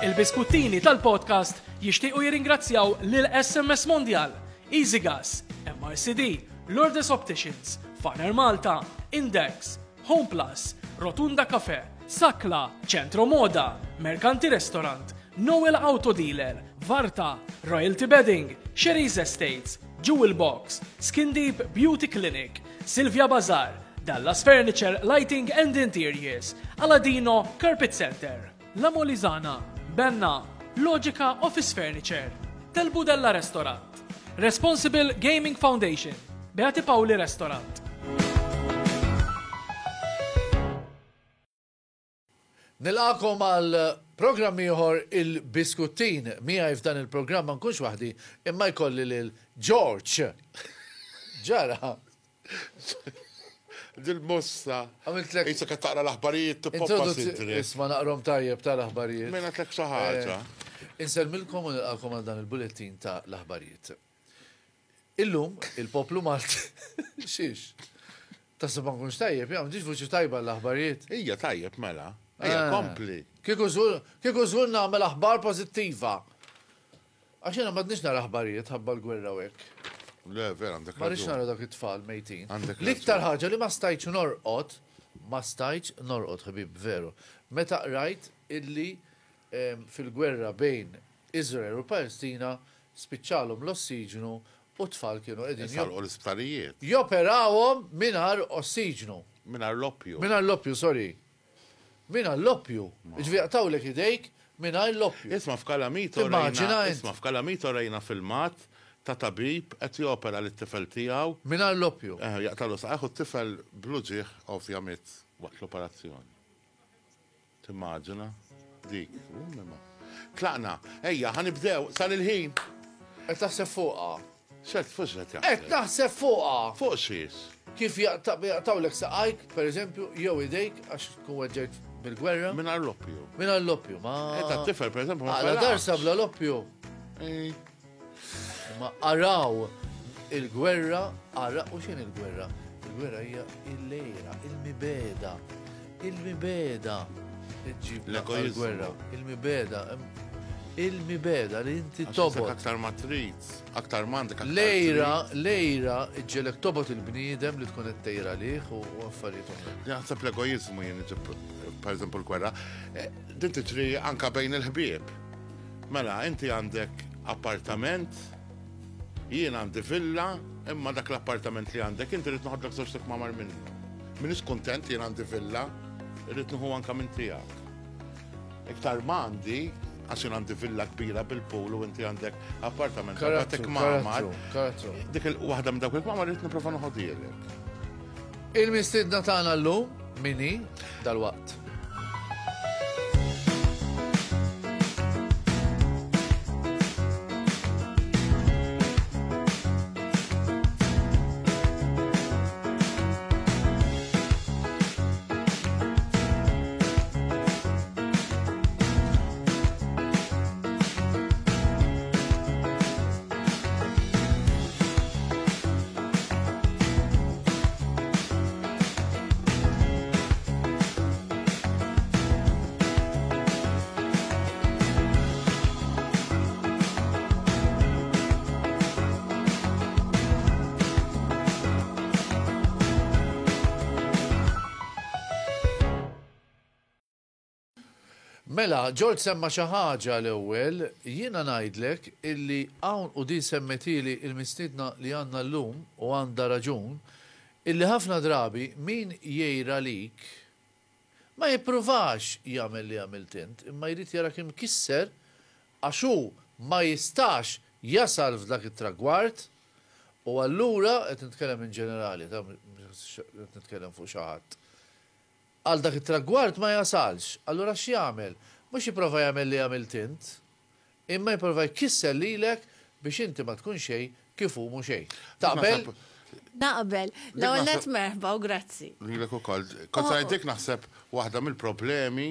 Il-biskuttini tal-podcast jixtiequ jiringrazzjaw lil SMS Mondial, EasyGas, MRCD, Lourdes Opticians, Faner Malta, Index, Home Plus, Rotunda Cafe, Sakla, Centro Moda, Mercanti Restaurant, Noel Auto Dealer, Varta, Royalty Bedding, Sherry's Estates, Jewel Box, Deep Beauty Clinic, Silvia Bazar, Dallas Furniture, Lighting and Interiors, Aladino Carpet Center, La Molizana, Benna, Logica Office Furniture, Telbu Della Restaurant, Responsible Gaming Foundation, Beati Pauli Restaurant. Nilakom għal Program ieħor il-biskuttin miegħi f'dan il-programm ma kunx wahdi imma jkolli lil George. Ġara dil-mossa. Għamiltlek. Jisa taqra l-aħbarijiet, t-poppa sidri. Isma naqrom tajjeb ta' l-aħbarijiet. Mena t-lek xaħġa. Eh, milkom u nilqakom dan il-bulletin ta' l-aħbarijiet. Illum, il-poplu malt. Xiex. ta' ma kunx tajjeb, jgħam diġ fuċi tajba l-aħbarijiet. Ija tajjeb mela. Ija eh. kompli. Kiku zgur namel aħbar pozittiva. Għaxina madnixna l aħbarijiet, ħabba l-gwerra u Le, vera, għandek. Ma rix dak it-tfal mejtin. L-iktar ħaġa li ma stajċ norqot, ma stajċ norqot, ħabib, veru. Meta rajt illi fil-gwerra bejn Izrael u Palestina spiċċalhom l-ossiġnu u tfal kienu qegħdin. jo. l-isptarijiet. Joperawhom mingħajr ossiġnu. Minar l-oppju. Minar l-oppju, sorry. Minar l-oppju. Ġvjaqtawlek idejk minar l-oppju. Isma' f'kalamito Immaġina. Isma' f'kalamito rajna filmat ta' tabib qed jopera li t tifel tiegħu. Mingħajr l opju Eh, jaqtalu saħħu t-tifel bluġiħ ovvjament waqt l-operazzjoni. Timmaġina? Dik, ma. Tlaqna, ejja, ħanibdew sal il-ħin. Qed taħseb fuqha. Xed fuq xed jaqtaw. Qed taħseb fuqha. Fuq xis. Kif jaqtaw l saqajk, per eżempju, jew idejk għax tkun weġġejt bil-gwerra. Mingħajr l-oppju. Mingħajr l-oppju, ma. Qed eh, tifel per eżempju. Għala dar sabla l-oppju. Eh ma araw il-gwerra, ara u xin il-gwerra? Il-gwerra hija il-lejra, il-mibeda, il-mibeda. Il-gwerra, il-mibeda, il-mibeda li inti tobot. Aktar matriz, aktar mandek. Lejra, lejra, iġġelek tobot il-bnidem li tkun tejra liħ u għaffariet. Jaħseb l-egoizmu jen per esempio l-gwerra, eh, din titri anka bejn il-ħbieb. Mela, inti għandek appartament, jien għandi villa, imma dak l-appartament li għandek, inti rrit noħodlok zoċtek ma mar minnu. Minix iskontent jien għandi villa, rrit nħu għanka minn tijak. Iktar ma għandi, jien għandi villa kbira bil-pool u inti għandek appartament ma mamar. Dik il-wahda minn dak il mar rrit niprofa noħodilek. Il-mistidna tagħna l-lum, minni, dal-waqt. Mela, ġolt semma xi ħaġa l-ewwel, jiena ngħidlek illi hawn u di semmetili il-mistidna li għandna llum u għandha raġun illi ħafna drabi min jgħira lik ma jippruvax jagħmel li għamilt int, imma jrid jara kemm kisser għaxu ma jistax jasal f'dak it-tragwart u allura qed nitkellem in ġenerali, qed nitkellem fuq xi ħadd għal dak it-tragwart ma jasalx. Allura x'jagħmel? mux jiprofa jgħamil li għamil tint, imma jiprofa jkissel li l-ek biex inti ma tkun xej kifu mu xej. Taqbel? Naqbel, l net merħba u grazzi. Lilek u koll, kontrajdik oh. naħseb wahda mill-problemi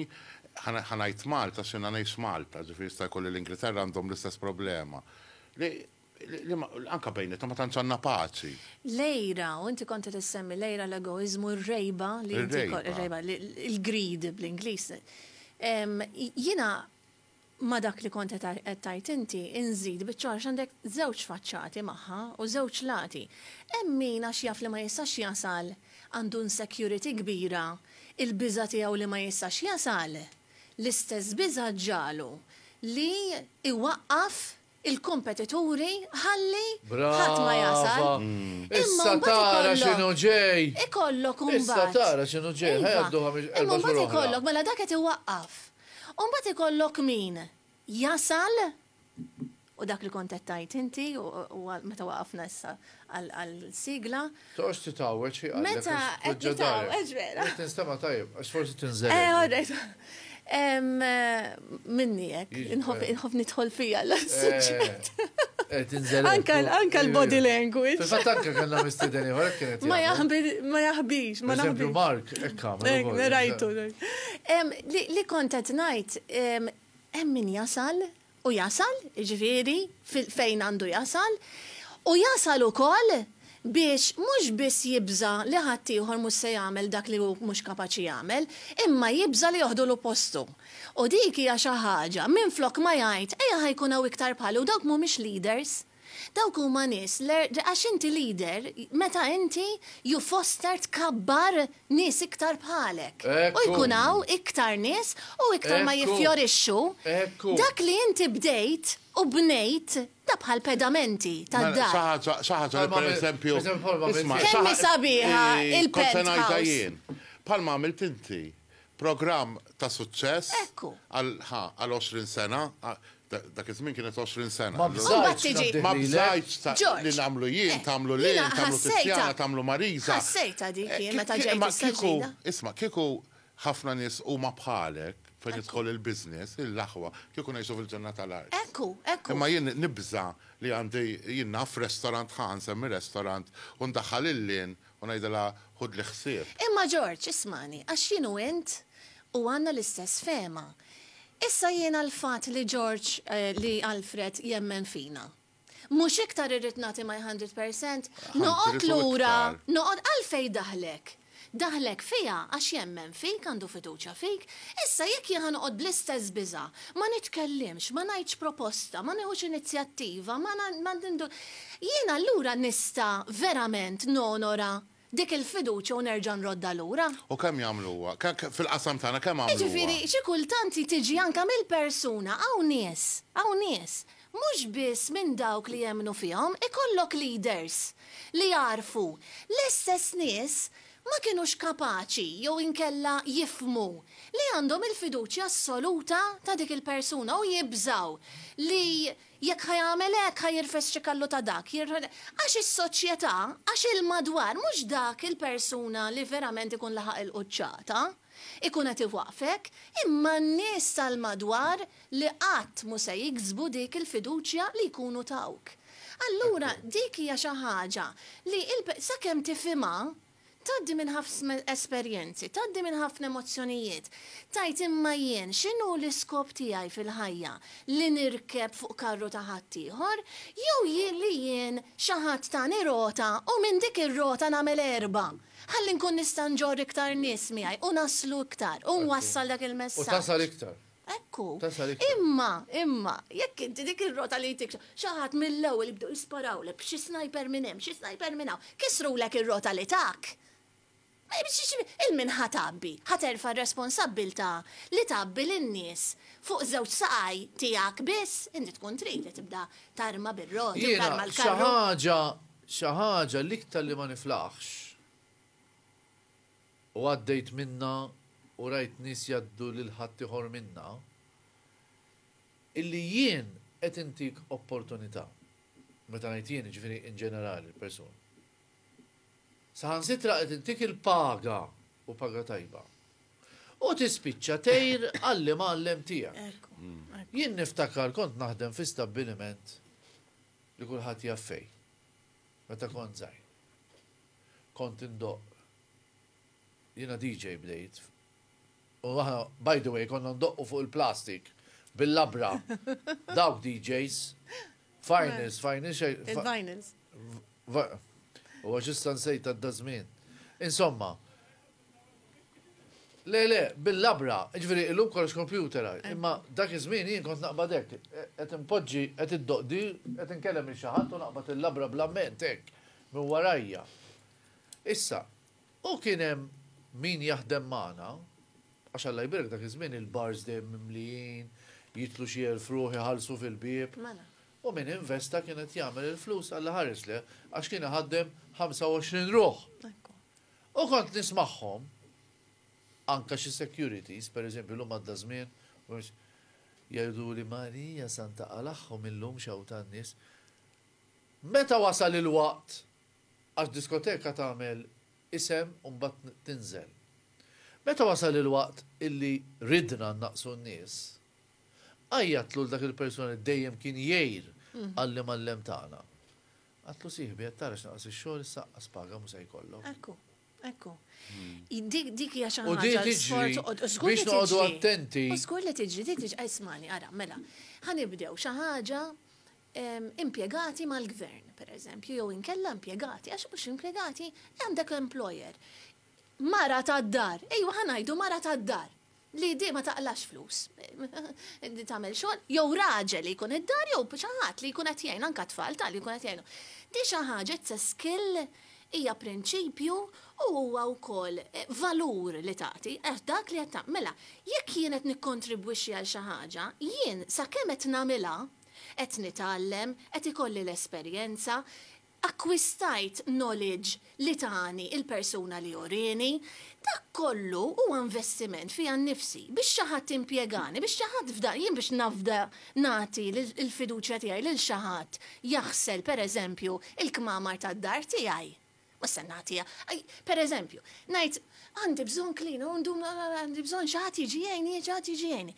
ħanajt Malta, xin ħanajx Malta, ġifir sta' kolli l-Ingilterra għandhom l-istess problema. Anka ta' ma tantx għandna paċi. Lejra, u inti konti t-semmi lejra l-egoizmu, r-rejba, l-rejba, l-grid bl-Inglis. Jina ma dak li kont tajt inti inżid biċċar għandek żewġ faċċati magħha u żewġ lati. Hemm min għax jaf li ma jistax jasal għandu security kbira il-biża tiegħu li ma jistax jasal l-istess biża ġalu li iwaqqaf il-kompetituri ħalli ħadd ma jasal. Mm. Issa tara xinu ġej. Ikollok umbat. Issa tara xinu ġej, ħajduha iva, mbagħad ikollok mela dak għet iwaqqaf. U mbagħad ikollok min jasal u dak li kont qed tajt inti u meta waqafna issa għal-sigla. Toqgħod titawweċ Meta qed titawweċ vera. Qed tinstema' tajjeb, għax forsi Eh, minni jek, jiġifieri. inħob nitħol fija l-sujġet. Ankal, ankal body language. Fatt anka kanna mistideni, ħor kienet. Ma jaħbix, ma Ma naħbix. Mark, ekka. Rajtu. Li kontet najt, emmin jasal u jasal, ġviri, jiġifieri, fejn għandu jasal, u jasal u koll, biex mhux biss jibża li ħadd ieħor mhux se jagħmel dak li hu mhux kapaċi jagħmel, imma jibża li joħdu l postu. U dik hija xi ħaġa minn flok ma jgħid eja ħajkuna hawn iktar u dawk mhumiex leaders dawk huma nies għax inti leader, meta inti ju foster tkabbar nies iktar bħalek. U jkunaw iktar nies u iktar ma jiffjorixxu. Dak li inti bdejt u bnejt iżda bħal pedamenti tad da Saħħaġa, per eżempju. Kemmi sabiħa il-penthouse. Palma għamilt tinti, program ta' suċess għal 20 sena, da' kizmin kienet 20 sena. Ma bżajċ ma bżajċ li nagħmlu jien, eh, tagħmlu lejn, tagħlu Tistjana, tagħmlu Mariza. Ħassejta dik eh, jien meta ġejt Isma' kieku ħafna nies ma bħalek fejn idħol il biznes il-laħwa, kuna jisuf fil-ġenna tal-art. Ekku, ekku. Imma jien nibza li għandi jien naf restorant ħan semmi restorant u il-lin u najdela hud li xsir. Imma ġorġ, ismani, għax jienu int u għanna l-istess fema. Issa jiena l-fat li George eh, li Alfred jemmen fina. Mux iktar irrit nati ma 100%, noqot l-ura, noqot għalfej daħlek daħlek fija għax jemmen fik għandu fiduċa fik, issa jekk jħan qod bl-istess biza, ma nitkellimx, ma najċ proposta, ma neħuċ inizjattiva, ma nindu. Jiena l ura nista verament nonora dik il-fiduċa u nerġa' nrodda lura. U kemm jagħmluha? Fil-qasam tagħna kemm għamluha? Jiġifieri xi kultant tiġi anke mill-persuna hawn nies, hawn nies. Mhux biss minn dawk li jemnu fihom ikollok leaders li jarfu l-istess nies ma kienux kapaċi jew inkella jifmu li għandhom il-fiduċja assoluta ta' dik il-persuna u jibżaw li jekk ħajamel hekk ħajirfes xi kallu ta' dak, għax is-soċjetà, għax il-madwar mhux dak il-persuna li verament ikun laħaq il-quċċata ikun qed iwafek, imma n-nies tal-madwar li qatt mu se jiksbu dik il-fiduċja li jkunu tawk. Allura, dik hija xi ħaġa li sakemm tifhimha taddi minn ħafna esperjenzi, taddi minn ħafna emozzjonijiet. Tajt imma jien, xinu l-iskop tijaj fil-ħajja? Li nirkeb fuq karru ta' ħaddieħor? Jew jien li jien xaħat ta' nirota u minn dik ir-rota nagħmel erba' ħalli nkun nista' nġor iktar nies miegħi u naslu iktar u wassal dak il-messaġġ. U tasal iktar. Ekku. Imma, imma, jekk inti dik ir-rota li jtik xaħat mill-ewwel jibdew jisparaw lek xi snajper minn hemm, xi snajper minn hawn, kisru lek ir-rota li tak. Il-min ħatabbi, ħaterfa responsabilta li tabbi l-nies fuq żewġ saqaj tijak biss, indi tkun trid li tibda tarma bil-rod, tarma l Xaħġa, ħaġa, xi l-iktar li ma niflaħx. U għaddejt minna u rajt nis jaddu lil ħattiħor minna illi jien qed intik opportunità. Meta ngħid jien ġifiri in ġenerali persuna Saħan sitra qed intik il-paga u paga tajba. U tispiċċa tejr għalli għallem tijak. Hmm. Jinn niftakar kont naħdem fi stabbiliment li kullħat jaffej. Meta kont zaħi. Kont indo. Jiena DJ bdejt. U aħna by the way konna ndoqqu fuq il-plastik bil-labra. Dawk DJs. Finest, finest. il U għaxistan sejta d-dazmin. Insomma, le le, bil-labra, ġveri, il-lum kollox kompjutera, eh. imma dak iż-żmien jien kont naqbad hekk, qed impoġġi, qed iddoqdi, qed inkellem il xaħat u naqbad il-labra blamment hekk minn warajja. Issa, u kien hemm min jaħdem magħna, għax Alla dak iż-żmien il-bars dejjem mimlijin, jitlu xi elf ruħi ħalsu fil-bieb. Mana. U min investa kienet jagħmel il-flus għalla ħares li għax kien ħaddem 25 ruħ. U kont nismagħhom anka xi securities, per eżempju l-lum għadda żmien, jgħidu li Marija Santa il illum xaw tan-nies. Meta wasal il-waqt għax diskoteka tagħmel isem u mbagħad tinżel. Meta wasal il-waqt illi ridna naqsu n-nies, għajjatlu l-dak il-persona dejjem kien jgħir għallim mhm. għallim lem taħna. Għatlu siħbi, għattara xnaqas il-xol, s-saqqa spaga musa jkollu. Ekku, ekku. Hmm. Dik dik hija xi ħaġa sport biex noqogħdu attenti. skur li tiġri, dik tiġi ismani, ara, mela. Ħanibdew xi ħaġa impjegati mal-gvern, per eżempju, jew inkella impjegati, għax mhux impjegati għandek employer. Mara tad-dar, ejju għanajdu mara tad-dar li di ma taqlax flus. Di tamel xogħol, jew raġel li jkun id-dar jew xaħat li jkun qed jgħin anke tfal tal li jkun qed Di xaħġa ħaġa skill hija prinċipju u huwa wkoll valur li tagħti għax dak li qed Mela, Jekk jien qed nikkontribwixxi għal xi ħaġa, jien sakemm qed nagħmilha qed nitgħallem, qed ikolli l-esperjenza, akkwistajt knowledge li tani il-persuna li jorini, dak kollu u investiment fi għan nifsi biex xaħat impiegani, biex xaħat fda, jien biex nafda nati il-fiduċa tijaj lil xaħat jaħsel per eżempju il-kmamar ta' dar tijaj. Ma sennatija, per eżempju, najt għandi bżon klina, għandi bżon xaħat iġijeni, xaħat iġijeni.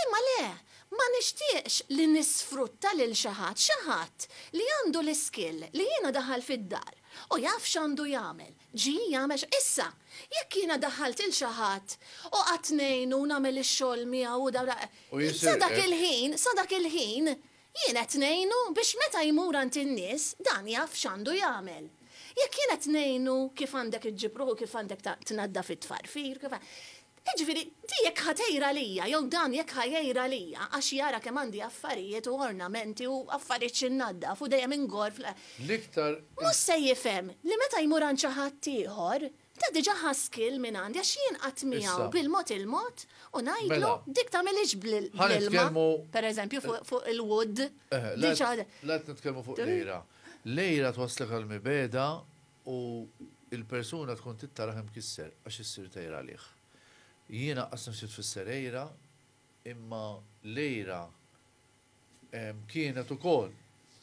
Imma le, ma nixtieqx li nisfrutta lil xaħat, xaħat li għandu l skill li jiena daħal fid-dar u jaf x'għandu jagħmel, ġi jagħmel issa jekk jiena daħalt il xaħat u għatnejnu namel nagħmel ix-xogħol miegħu u dawra. Sadak eh? il-ħin, sadak il-ħin jiena għatnejnu biex meta jmur għand in-nies dan jaf x'għandu jagħmel. Jekk jiena għatnejnu kif għandek iġġibruħu, kif għandek tnadda fit-tfarfir, kif Iġviri, di jek ħatejra lija, jew dan jek ħajjera lija, għax jara kemm għandi affarijiet u ornamenti u affarijiet xinnadda fu dejjem ingor fl. Liktar. Mus se jifhem li meta jmur għand xi ħadd ieħor, ta' diġa ħaskil minn għandi għax jien għatmijaw bil-mot il-mot u najdlu mela. dik ta' meliġ bil-ilma. Per eżempju fuq il-wood. Eh, let nitkelmu fuq lejra. Lejra twaslek għal-mibeda u il-persuna tkun tittaraħem kisser għax issir tejra liħ jiena qasam xit fis imma lejra kienet ukoll.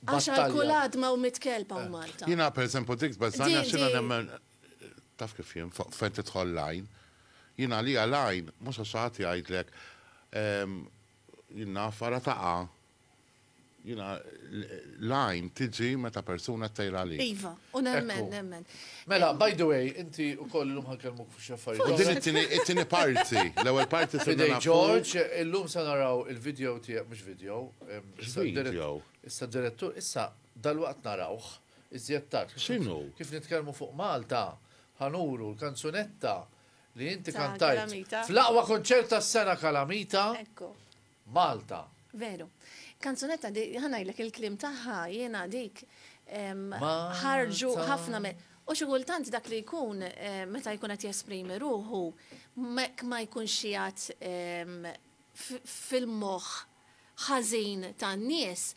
Għaxar kulad ma' u mitkelba u eh. Malta. Jiena per esempio dik bazzanja xina nemmen taf kif jem, fejn tħol lajn. Jiena li għalajn mhux għax għati għajdlek jien nafara ta' jina, lajn tiġi meta persuna tajra li. Iva, un emmen, emmen. Mela, eh, by the way, inti u koll l-lum ħakelmuk fuq xaffari. U din it-tini parti, l-ewel parti s Fidej, George, l-lum sanaraw il-video tijak, mux video. Issa direttur, issa dal-waqt narawx, iżjed ċinu? Kif nitkelmu fuq Malta, ħanuru, l-kanzunetta li inti kantajt. Fl-aqwa konċert tas-sena Kalamita. Malta. Vero. Kanzunetta di ħanajlek il-klim taħħa jena dik ħarġu ħafna me. U xikultant dak li jkun meta jkun qed jesprimi ruħu mek ma jkun xijat fil-moħħ ħażin tan-nies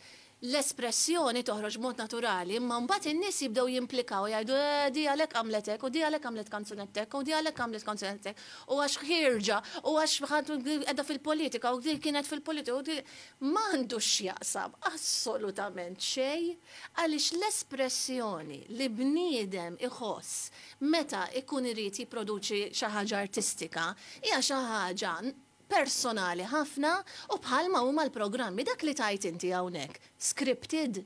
l-espressjoni toħroġ mod naturali, imma mbagħad in-nies jibdew jimplikaw jgħidu eh, di għalhekk għamletek u di għalhekk għamlet kanzunettek u di għalhekk għamlet kanzunettek u għax ħirġa u għax qiegħda fil-politika u di kienet fil-politika u di m'għandux jaqsam assolutament xejn għaliex l-espressjoni li bniedem iħoss meta ikun irid jipproduċi xi ħaġa artistika hija xi ħaġa personali ħafna u bħalma huma l-programmi dak li tajt inti hawnhekk. Scripted,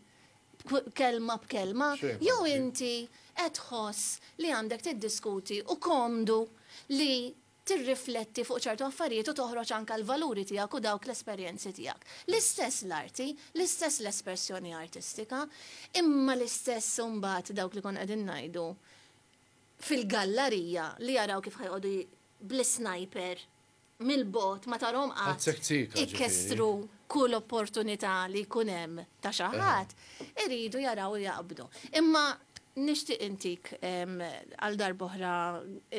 kelma b'kelma, jew inti qed tħoss li għandek tiddiskuti u komdu li tirrifletti fuq ċertu affarijiet u toħroġ anka l-valuri tiegħek u dawk l-esperjenzi tiegħek. L-istess l-arti, l-istess l-espressjoni artistika, imma l-istess mbagħad dawk li kon qegħdin ngħidu fil-gallerija li jaraw kif ħajqodu bl snajper Mil bot ma tarom għat ikkestru kull opportunità li kunem ta' xaħat, eh. iridu jaraw jaqbdu. Imma nishtiq intik għal darboħra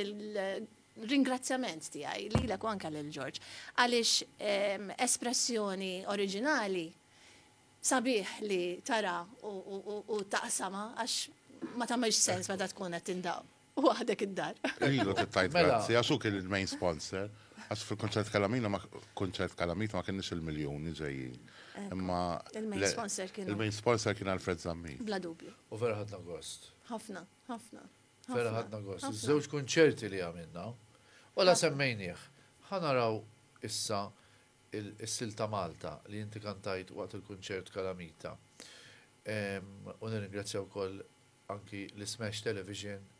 il-ringrazzjament tijaj li l anka l-Ġorġ għalix espressjoni oriġinali sabiħ li tara u taqsama għax ma maġ sens ma ta' tkun għattindaw u għadek id-dar. Ilu t-tajt mela. grazzi, kien il-main sponsor. Għas fil-konċert kalamina ma konċert kalamit ma kienx il-miljoni ġejjin. Imma. Il-main sponsor kien. Il-main sponsor kien Alfred Zammi. Bla dubju. U vera ħadna gost. Ħafna, ħafna. Vera ħadna gost. Żewġ konċerti li għamilna. U la semmejnieħ. Ħanaraw issa il-silta Malta li inti kantajt waqt il-konċert kalamita. U nirringrazzjaw kol anki l-Smash Television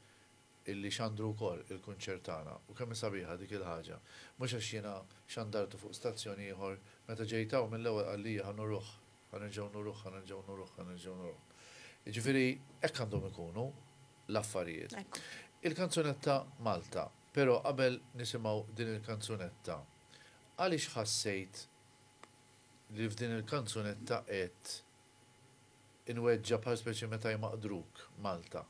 illi xandru kol il-kunċertana u kemm sabiħa dik il-ħaġa. Mhux għax jena xandartu fuq stazzjoni ieħor meta ġejtaw mill-ewwel għalija ħan ruħ, ħan irġgħu nuruħ, ħan irġgħu nuruħ, ħan irġgħu nuruħ. Jiġifieri, hekk għandhom ikunu l-affarijiet. Il-kanzunetta Malta, però qabel nisimgħu din il-kanzunetta. Għaliex ħassejt li f'din il-kanzunetta in inweġġa bħal speċi meta jmaqdruk Malta?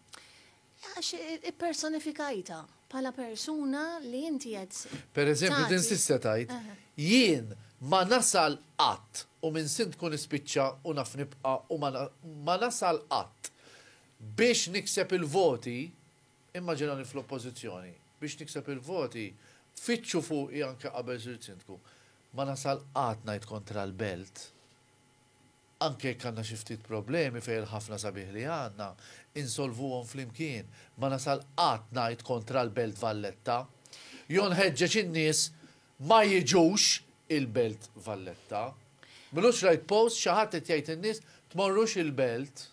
Għax personifikajta pala persuna li inti qed. Per eżempju, din sissa tajt, jien ma nasal qatt u minn sint kun ispiċċa u naf nibqa u ma nasal qatt biex nikseb il-voti immaġinani fl-oppożizzjoni biex nikseb il-voti fitxu fuq anke qabel sint ma nasal qatt ngħid kontra l-belt anke kanna xiftit problemi fej il-ħafna sabiħ li għanna, insolvuhom għon flimkien, ma nasal qatt ngħid kontra l-Belt Valletta. Jon ħeġġeġ in-nies ma jiġux il-Belt Valletta. Mlux rajt post xi ħadd qed jgħid in-nies tmorrux il-Belt.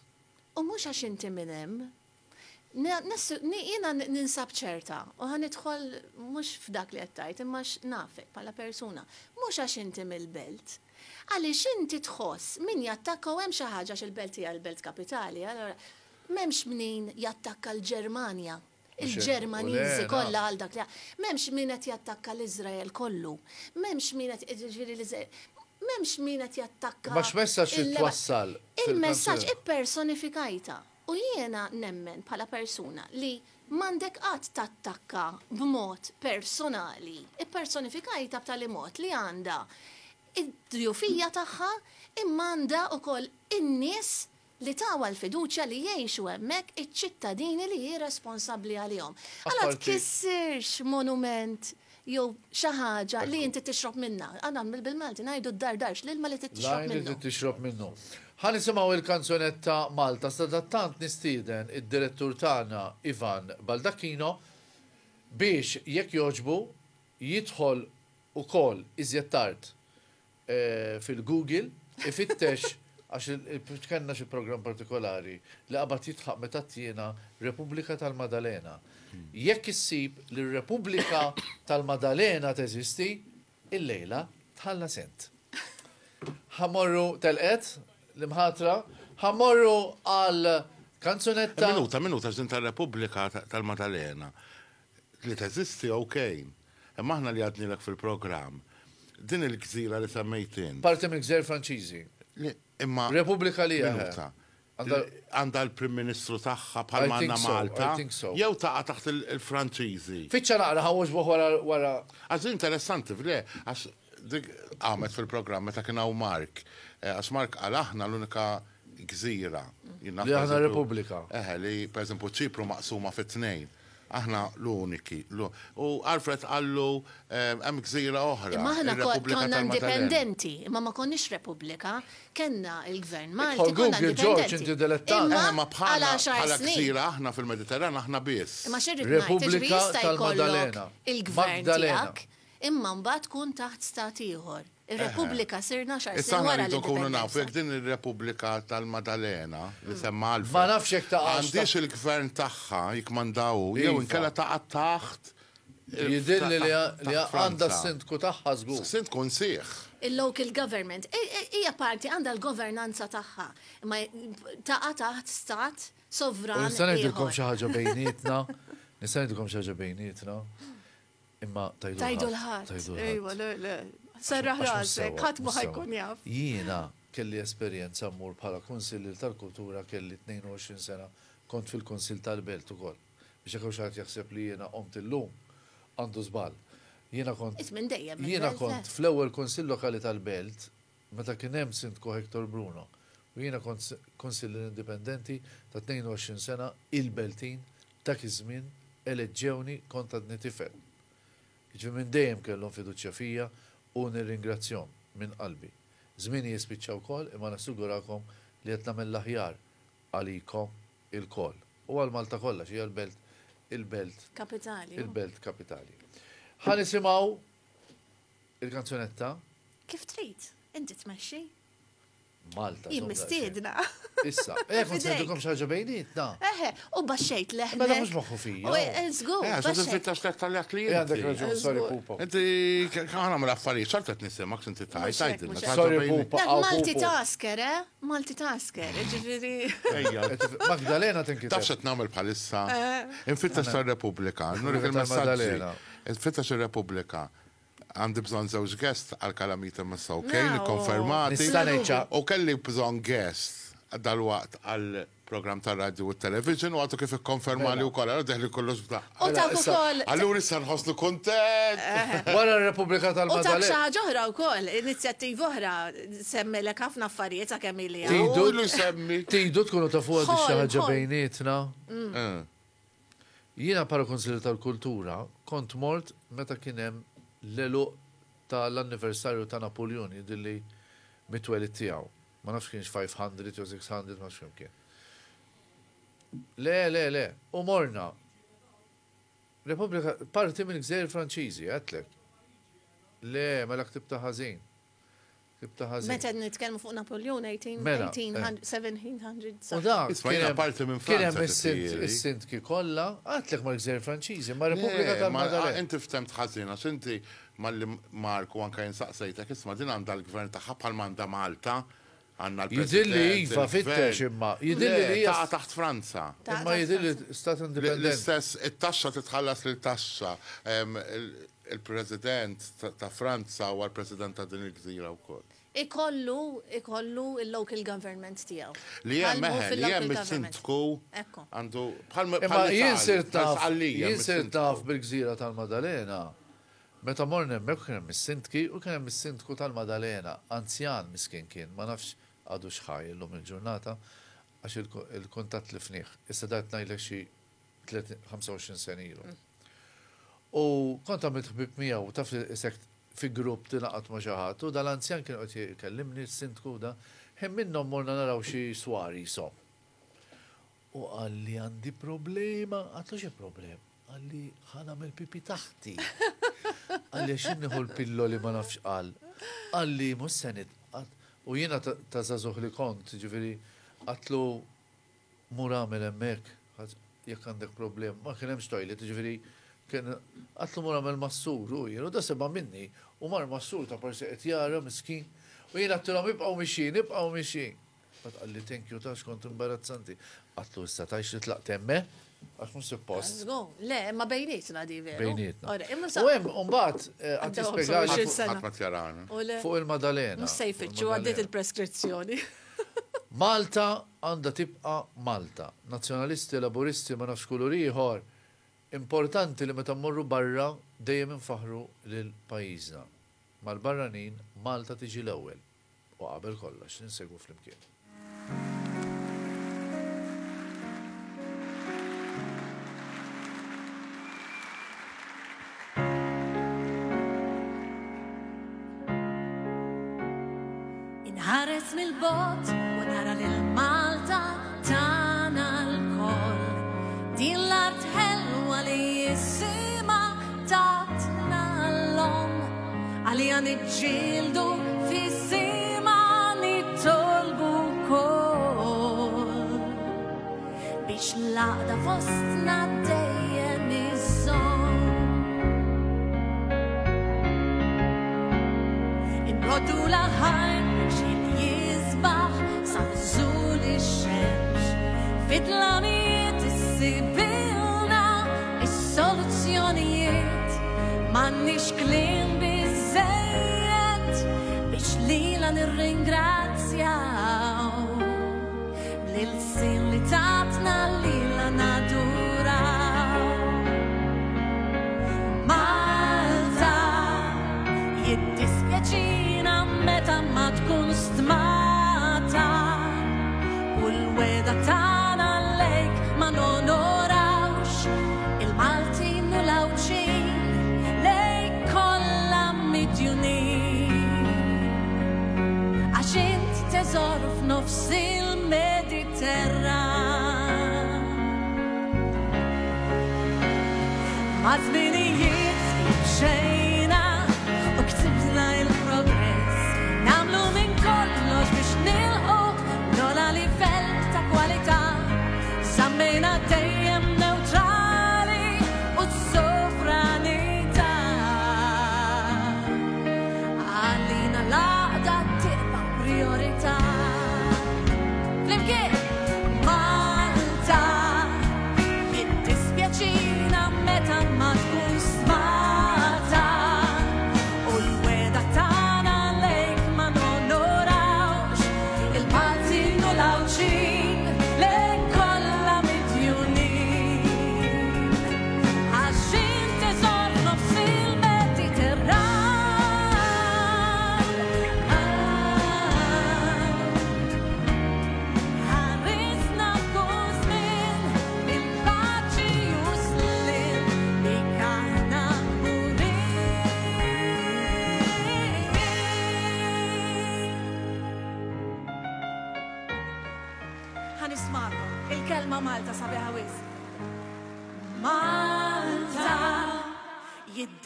U mhux għax inti minn hemm. ninsab ċerta, u għan idħol mux f'dak li għattajt, imma nafek pala persuna, mux għax inti mill-belt, Għaliex inti tħoss min jattakka u hemm xi ħaġa x'il-belt hija l-belt kapitali, allora m'hemmx min jattakka l-Ġermanja. Il-Ġermaniżi kollha għal dak li m'hemmx min qed jattakka l-Iżrael kollu. M'hemmx min qed l-Iżrael. M'hemmx min qed jattakka. Bax messaġġ twassal. Il-messaġġ ippersonifikajta. U jiena nemmen bħala persuna li mandek għat tattakka b'mod personali, i personifikajta b'tali mod li għanda id-djufija tagħha imma għandha wkoll in-nies li tawa l-fiduċa li jiexu hemmhekk iċ-ċittadini li hi responsabbli għalihom. Alla kissirx monument jew xi ħaġa li t tixrob minna. Għanam bil-Malti ngħidu d dardarx darx l-ilma li tixrob minnu. t tixrob minna. Għan nisimaw il-kanzunetta Malta sadattant nistieden id-direttur tagħna Ivan Baldacchino biex jekk joġbu jidħol ukoll iżjed tard Eh, fil-Google ifittex għax kanna xi program partikolari li qabad jitħaq meta tiena Repubblika tal-Madalena. Jekk issib li Repubblika tal-Madalena teżisti, il-lejla tħalla sent. tal telqet l-imħatra, ħamorru għal kanzunetta. Minuta, minuta, ġin tal-Repubblika tal-Madalena. Li teżisti, ok. Maħna aħna li għadni l fil-programm din il-gżira li semmejtin. Parti mill gżir Franċiżi. Imma. Republika li għanda l-Prim Ministru tagħha bħal manna Malta. Jew taqa' taħt il-Franċiżi. Fiċċa naqra ħawġ wara wara. Għaż interessanti vle, għax għamet fil-programm meta kena u Mark. Eh, għax Mark għal aħna l-unika gżira. Mm. Li aħna Eħe, eh, li per ċipru maqsuma fit-tnejn aħna l-uniki. U Alfred għallu eh, hemm gżira oħra. Imma aħna konna indipendenti, imma ma konniex repubblika, kenna il-gvern Malti. Konna George inti dilettant. Eh, ma bħala bħala gżira aħna fil-Mediterran aħna biss. Imma xerri republika tal-Maddalena. Il-gvern imma mbagħad tkun taħt stat ieħor. Il-Repubblika sirna xar. Issa għana rridu kunu nafu, jek din il-Repubblika tal-Madalena li mm. semma għalfa. Ma nafx jek iva. ta' Għandix il-gvern taħħa jek mandaw, jew inkella ta' taħt. Jidin li li għanda s sintku taħħa zgu. S-sintku nsieħ. Il-local government. E-, e-, Ija parti għanda l-governanza taħħa. Ma taqa taħt stat sovran. Nisan id-dilkom xaħġa bejnietna. Nisan id-dilkom xaħġa bejnietna. Imma tajdu l-ħat. Tajdu l-ħat. Serraħ rażek, ħatmu ħajkun jaf. Jiena kelli esperjenza mmur bħala konsil tal-kultura kelli 22 sena kont fil-konsil tal-belt ukoll. Biex jekk xaħat jaħseb li jiena qomt illum għandu żball. Jiena kont. Jiena kont fl-ewwel konsil lokali tal-belt meta kien hemm sindku Hector Bruno. U jiena kont konsilli indipendenti ta' 22 sena il-beltin ta' kizmin żmien eleġġewni kont għadni tifel. Jiġifieri minn dejjem kellhom fiduċja fija, u nir-ringrazzjon minn qalbi. Zmini jispiċċaw kol imma nassigurakom li qed nagħmel l-aħjar għalikom il-kol. U għal Malta kollha xi l-belt il-belt kapitali. Il-belt kapitali. Ħan il-kanzunetta. Kif trid? Inti tmexxi? Malta. Jimmistiedna. Issa, eh, kont kom xaġa Da. Eħe, u baxxejt leħ. Ma mux moħu fija. Zgur. Eh, eh, Għazgħu fittax leħ tal-leħ li. Għandek raġun, eh, sorry pupa. Inti, kħana mill mela affarijiet xartet nisimak, inti taħi, tajt. Sorry pupa. Ah, Multitasker, eh? Multitasker, ġifiri. Magdalena tinkit. Tafxet namel bħalissa. Infittax tal-Republika, nurik il-messagġi. Infittax il-Republika għandi bżon zewġ guest għal-kalamita ma sawkejn, nikonfermati. U kelli bżon guest dal-waqt għal-program ta' radio u television u għatu kif ikkonferma mela. u koll, għallu deħli kollox bta' U ta' u koll. Għallu nissan ħoslu kontent. Għara Repubblika tal-Madalena. U ta' xaħġa oħra u koll, inizjattiv uħra, semmi l ħafna affarijiet ta' kemilija. Tidu lu semmi. Tidu tkunu ta' fuq għaddi xaħġa bejnietna. Mm. Eh. Jina paru konsil tal-kultura, kont mort meta kienem l-elu tal-anniversarju ta' Napoljoni dilli mitweli tijaw. Ma nafx kienx 500 jew 600 ma nafx kien. Le, le, le, u morna. Repubblika, parti minn gżer Franċiżi, għatlek. Le, ma mela l-aktib ta' ħażin Meta nitkellmu fuq Napoleon 1800 mela, eh. U da, smajna parti minn Franza. Kien hemm is-sintki kollha, għatlek mal-Gżer Franċiżi, ma' Repubblika tal-Madara. Ah, inti ftemt ħażina, x'inti mal-Marku anke jinsaqsejtek, isma' din għandha l-gvern tagħha bħal manda Malta għanna l-President. Jidilli jiva fittex imma. Jidilli li Ta' taħt Franza. Imma jidilli stat indipendent. L-istess, it-taxxa titħallas l-taxxa. Il-President ta' Franza u għal-President ta' din il-gżira u koll. Ikollu, ikollu il-local government tijaw. Li jem li jem sintku għandu bħal Ma jinsir taf, bil-gżira tal-Madalena. Meta morna mek kien mis-sintki u kien mis-sintku tal-Madalena, anzjan miskin kien, ma nafx għadu xħaj l-lum il-ġurnata, għax il-kontat li fniħ. Issa dajt najlek xie 25 sen ilu. Mm. U konta mitħbib miegħu taf li isek fi grupp tinaqat għat maġaħat u dal-anzjan kien għat jkellimni s-sintku da, hemm minnhom morna naraw xi swari som. U għalli għandi problema, għatlu xie problem, għalli ħanam il-pipi taħti. Għalli xinniħu l-pillo li ma nafx għal. Għalli mus senit U jiena ta' zazuħ li kont, ġifiri, għatlu mura minn emmek, jek għandek problem, ma kien hemmx toilet, ġifiri, kien għatlu mura mel massur, u jiena da seba minni, u mar massur ta' parsi qed jara miskin, u jiena għatlu ibqgħu mixin, ibqgħu mixin. Għat għalli thank you ta' xkont imbarazzanti. Għatlu issa ta' ixri tlaqt emme, Għax mux suppost. Le, ma bejnietna di veru. Bejnietna. U un bat, għanti spiegaħ. Fuq il-Madalena. Msejfitxu għaddit il-preskrizzjoni. Malta għanda tibqa Malta. Nazjonalisti, laburisti, ma nafx kulur ieħor. Importanti li meta mmorru barra dejjem infaħru lil pajjiżna. Mal-barranin Malta tiġi l-ewwel. U qabel kollox, insegwu fl-imkien. nħares mill-bot u nara l-Malta tana l-koll. Din l-art ħelwa li jissima tatna l-lom għalija nġildu fissima nittolbu koll. Biex laqda fostna dejjem iż-żom. laħajn Bidlanijiet issibilna is-soluzzjonijiet ma nix klim bizzejjed biex lila nirringrazzjaw lil-sin li tatna lila naduraw meta ma tkun stmata u l-weda ta' زار في نفس المديتران ما زمنيت شيء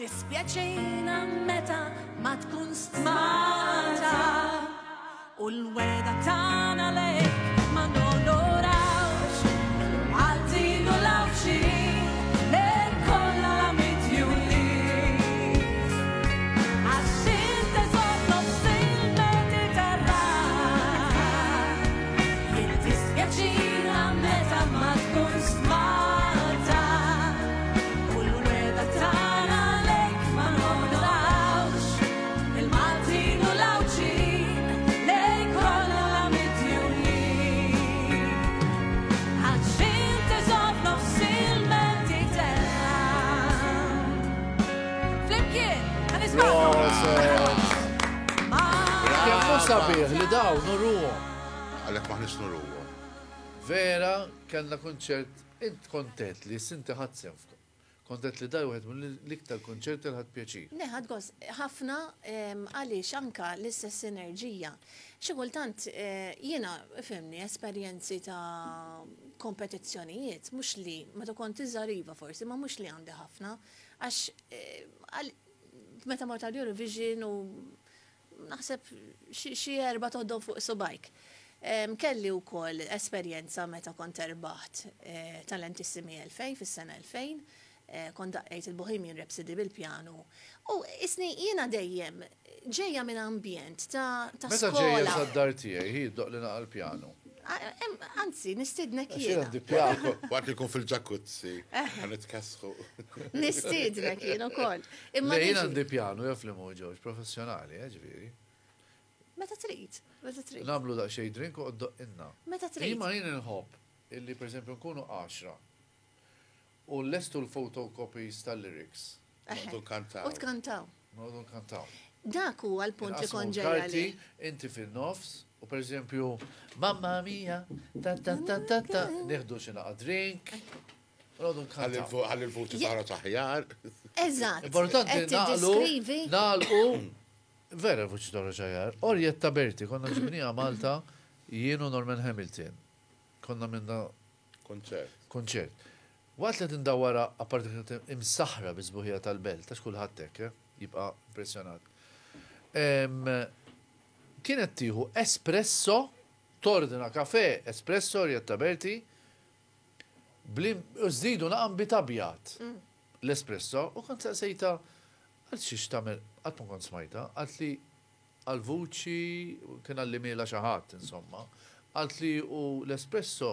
Jiddispjaċina meta ma tkun stmata. u l-weda tana lejk. kellna kunċert, int kontet li s-sinti ħad sewtu. Kontet li daj minn l-iktar kunċert li ħadd pjaċir. Neħad ħafna għaliex anka l-istess enerġija. Xi kultant eh, jiena fimni esperjenzi ta' kompetizzjonijiet, mhux li meta kont iżariva forsi, ma mhux li għandi ħafna għax eh, meta mort Eurovision u naħseb xi erba' toħdom fuq subajk. So Kelli u kol esperienza meta kont erbaħt eh, tal-antissimi 2000 fis-sena 2000 eh, kont daqqejt il-Bohemian Rhapsody bil-pjanu. U isni jiena dejjem ġejja minn ambjent ta' skola. Meta ġejja sad-dar tiegħi hi doq li naqal pjanu. Anzi, nistidnek jiena. Waqt li kun fil-ġakuzzi, eh. għanet kasħu. Nistidnek jiena u koll. Imma jiena għandi pjanu jaf li muġoġ professjonali, ġviri. Meta trid, meta trid. Namlu da xej drink u inna. Meta trid. Imma jien inħobb illi per eżempju nkunu 10 u lestu l-fotokopies tal-lyrics. U tkantaw. U tkantaw. Nodu nkantaw. Dak huwa punt li kon Inti fin-nofs u per eżempju mamma mia ta ta ta ta ta neħdu xi drink. Għal il-voti tara taħjar. Eżatt. Importanti naqlu. Naqlu vera fuċ d-dora ġajar, orjet taberti konna ġibnija Malta, jienu Norman Hamilton. Konna minna. Konċert. Konċert. Għat li għapart apparti imsaħra bizbuħija tal-belt, ta' xkull ħattek, eh? jibqa impressionat. Kienet tiħu espresso, tordina kafe, espresso, Orjetta taberti, blim, zdidu naqam bitabjat mm. l-espresso, u kont sejta, għal xiex tamer għat ma kont smajta, għat li għal-vuċi kena li mela xaħat, insomma, għat li u l-espresso